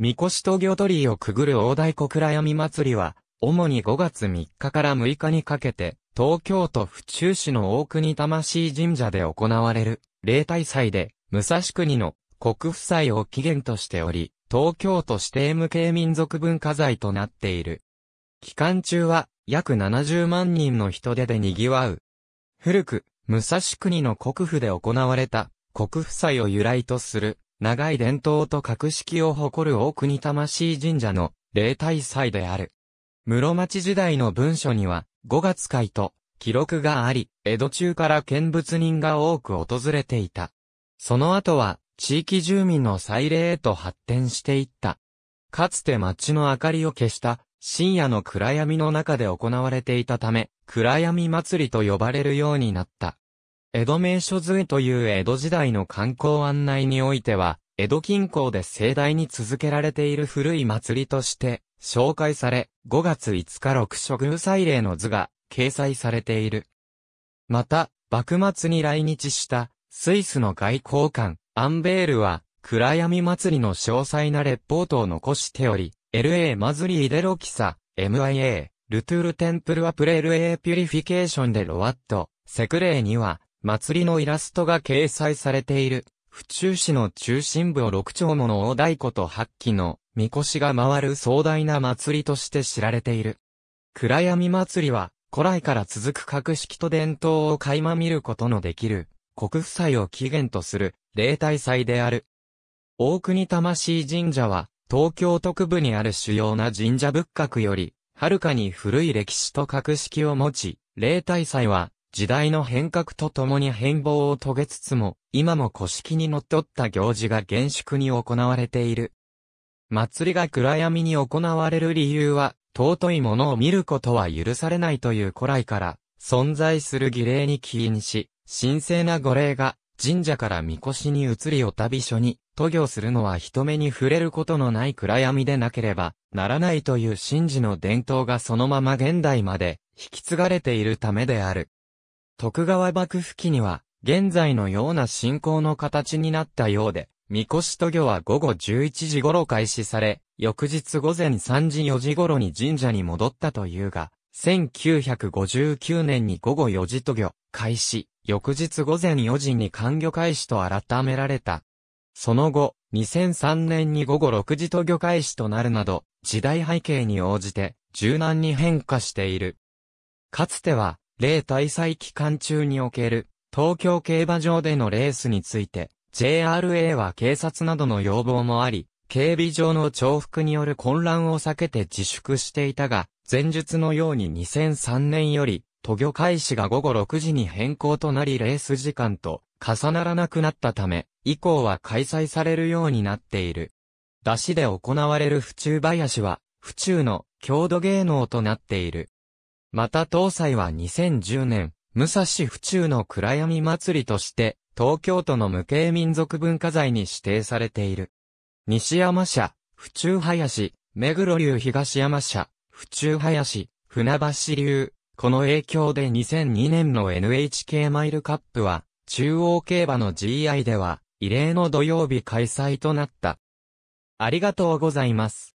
みこしと魚鳥居をくぐる大太鼓暗闇祭りは、主に5月3日から6日にかけて、東京都府中市の大国魂神社で行われる、例大祭で、武蔵国の国府祭を起源としており、東京都指定無形民族文化財となっている。期間中は、約70万人の人手で賑わう。古く、武蔵国の国府で行われた、国府祭を由来とする、長い伝統と格式を誇る大国魂神社の霊体祭である。室町時代の文書には、五月会と記録があり、江戸中から見物人が多く訪れていた。その後は、地域住民の祭礼へと発展していった。かつて町の明かりを消した深夜の暗闇の中で行われていたため、暗闇祭りと呼ばれるようになった。江戸名所図へという江戸時代の観光案内においては、江戸近郊で盛大に続けられている古い祭りとして、紹介され、5月5日六所宮祭礼の図が掲載されている。また、幕末に来日したスイスの外交官、アンベールは、暗闇祭りの詳細なレポートを残しており、LA マズリーデロキサ、MIA、ルトゥールテンプルアプレル A ピュリフィケーションでロワット、セクレーには、祭りのイラストが掲載されている。府中市の中心部を六丁もの大太鼓と八旗の神輿が回る壮大な祭りとして知られている。暗闇祭りは古来から続く格式と伝統を垣間見ることのできる国夫祭を起源とする霊体祭である。大国魂神社は東京特部にある主要な神社仏閣よりはるかに古い歴史と格式を持ち、霊体祭は時代の変革とともに変貌を遂げつつも、今も古式にのっとった行事が厳粛に行われている。祭りが暗闇に行われる理由は、尊いものを見ることは許されないという古来から、存在する儀礼に起因し、神聖な御礼が、神社から神輿に移りお旅所に、渡御するのは人目に触れることのない暗闇でなければ、ならないという神事の伝統がそのまま現代まで、引き継がれているためである。徳川幕府期には、現在のような信仰の形になったようで、みこしとは午後11時頃開始され、翌日午前3時4時頃に神社に戻ったというが、1959年に午後4時と御開始、翌日午前4時に官魚開始と改められた。その後、2003年に午後6時と御開始となるなど、時代背景に応じて、柔軟に変化している。かつては、例大祭期間中における東京競馬場でのレースについて、JRA は警察などの要望もあり、警備上の重複による混乱を避けて自粛していたが、前述のように2003年より、都魚開始が午後6時に変更となりレース時間と重ならなくなったため、以降は開催されるようになっている。出しで行われる府中林は、府中の郷土芸能となっている。また東西は2010年、武蔵府中の暗闇祭りとして、東京都の無形民族文化財に指定されている。西山社、府中林、目黒流東山社、府中林、船橋流。この影響で2002年の NHK マイルカップは、中央競馬の GI では、異例の土曜日開催となった。ありがとうございます。